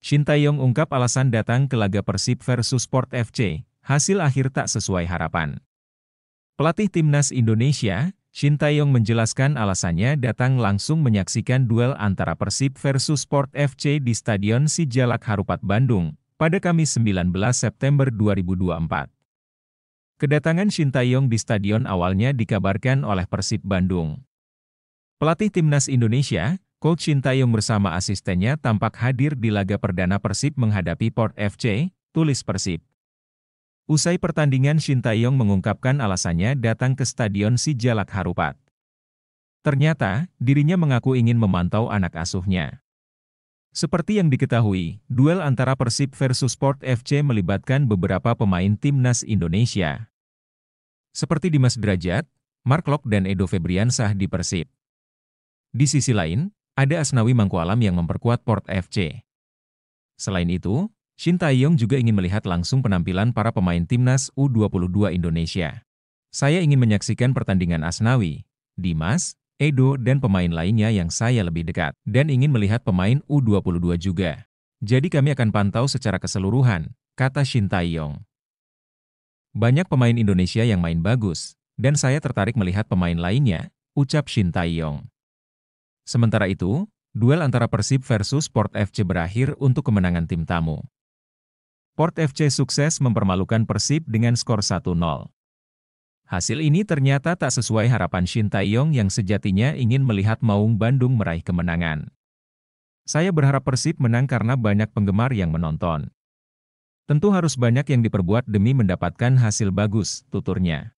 Shin Taeyong ungkap alasan datang ke laga Persib versus Sport FC, hasil akhir tak sesuai harapan. Pelatih Timnas Indonesia, Shin Taeyong menjelaskan alasannya datang langsung menyaksikan duel antara Persib versus Sport FC di Stadion Sijalak Harupat Bandung pada Kamis 19 September 2024. Kedatangan Shin Taeyong di stadion awalnya dikabarkan oleh Persib Bandung. Pelatih Timnas Indonesia, Coach Sintayong bersama asistennya tampak hadir di laga perdana Persib menghadapi Port FC, tulis Persib. Usai pertandingan Sintayong mengungkapkan alasannya datang ke Stadion Sijalak Harupat. Ternyata, dirinya mengaku ingin memantau anak asuhnya. Seperti yang diketahui, duel antara Persib versus Port FC melibatkan beberapa pemain timnas Indonesia. Seperti Dimas Derajat, Mark Lok dan Edo Febriansah di Persib. Di sisi lain, ada Asnawi Mangkualam yang memperkuat Port FC. Selain itu, Shin Taeyong juga ingin melihat langsung penampilan para pemain timnas U22 Indonesia. Saya ingin menyaksikan pertandingan Asnawi, Dimas, Edo, dan pemain lainnya yang saya lebih dekat, dan ingin melihat pemain U22 juga. Jadi kami akan pantau secara keseluruhan, kata Shin Taeyong. Banyak pemain Indonesia yang main bagus, dan saya tertarik melihat pemain lainnya, ucap Shin Taeyong. Sementara itu, duel antara Persib versus Port FC berakhir untuk kemenangan tim tamu. Port FC sukses mempermalukan Persib dengan skor 1-0. Hasil ini ternyata tak sesuai harapan Shin Taeyong yang sejatinya ingin melihat Maung Bandung meraih kemenangan. Saya berharap Persib menang karena banyak penggemar yang menonton. Tentu harus banyak yang diperbuat demi mendapatkan hasil bagus, tuturnya.